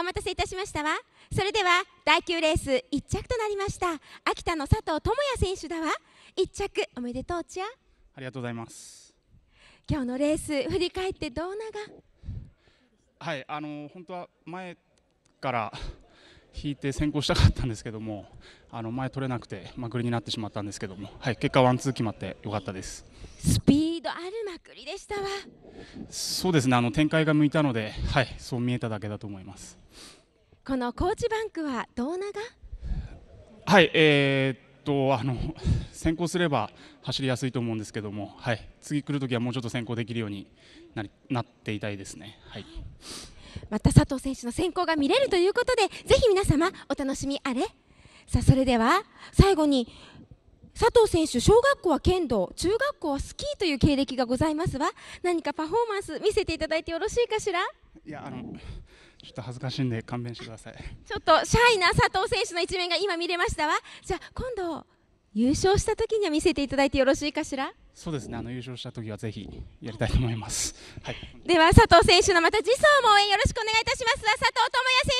お待たせいたしましたわそれでは第9レース1着となりました秋田の佐藤智也選手だわ1着おめでとうちゃありがとうございます今日のレース振り返ってどうながはいあの本当は前から引いて先行したかったんですけどもあの前取れなくてまぐりになってしまったんですけども、はい、結果ワンツー決まって良かったですスピードあるまくりでしたわそうですねあの展開が向いたので、はい、そう見えただけだと思いますこのコーチバンクはどうながはいえー、っとあの先行すれば走りやすいと思うんですけども、はい、次来るときはもうちょっと先行できるようになりなっていたいですね。はいまた佐藤選手の選考が見れるということでぜひ皆様お楽しみあれさあそれでは最後に佐藤選手、小学校は剣道、中学校はスキーという経歴がございますわ。何かパフォーマンス見せていただいてよろしいかしら。いや、あの、ちょっと恥ずかしいんで勘弁してください。ちょっとシャイな佐藤選手の一面が今見れましたわ。じゃあ今度優勝した時には見せていただいてよろしいかしら。そうですね。あの優勝した時はぜひやりたいと思います。はい。では佐藤選手のまた次走も応援よろしくお願いいたします。佐藤智也選手